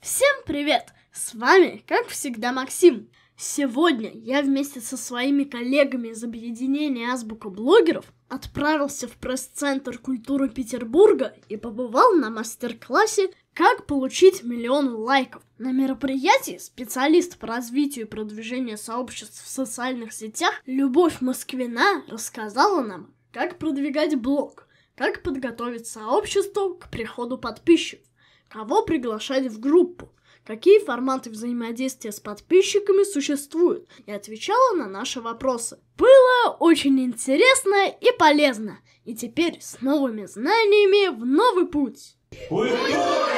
Всем привет! С вами, как всегда, Максим. Сегодня я вместе со своими коллегами из объединения Азбука блогеров отправился в пресс-центр культуры Петербурга и побывал на мастер-классе «Как получить миллион лайков». На мероприятии специалист по развитию и продвижению сообществ в социальных сетях Любовь Москвина рассказала нам, как продвигать блог, как подготовить сообщество к приходу подписчиков, Кого приглашать в группу? Какие форматы взаимодействия с подписчиками существуют? И отвечала на наши вопросы. Было очень интересно и полезно. И теперь с новыми знаниями в новый путь. Культура!